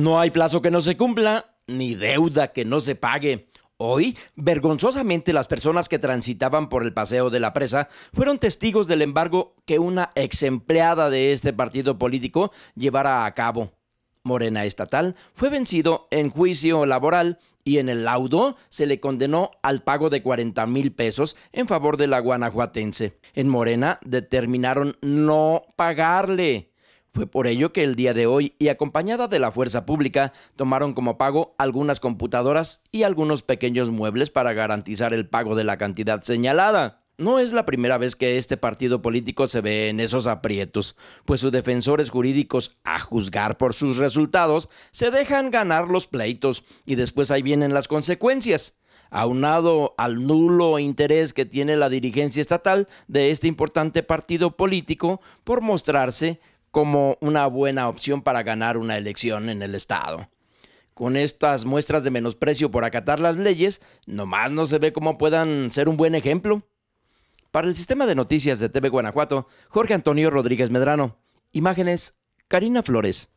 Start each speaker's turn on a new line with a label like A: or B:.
A: No hay plazo que no se cumpla, ni deuda que no se pague. Hoy, vergonzosamente, las personas que transitaban por el paseo de la presa fueron testigos del embargo que una ex empleada de este partido político llevara a cabo. Morena Estatal fue vencido en juicio laboral y en el laudo se le condenó al pago de 40 mil pesos en favor de la guanajuatense. En Morena determinaron no pagarle fue por ello que el día de hoy y acompañada de la fuerza pública tomaron como pago algunas computadoras y algunos pequeños muebles para garantizar el pago de la cantidad señalada. No es la primera vez que este partido político se ve en esos aprietos, pues sus defensores jurídicos, a juzgar por sus resultados, se dejan ganar los pleitos y después ahí vienen las consecuencias aunado al nulo interés que tiene la dirigencia estatal de este importante partido político por mostrarse como una buena opción para ganar una elección en el Estado. Con estas muestras de menosprecio por acatar las leyes, nomás no se ve cómo puedan ser un buen ejemplo. Para el sistema de noticias de TV Guanajuato, Jorge Antonio Rodríguez Medrano. Imágenes, Karina Flores.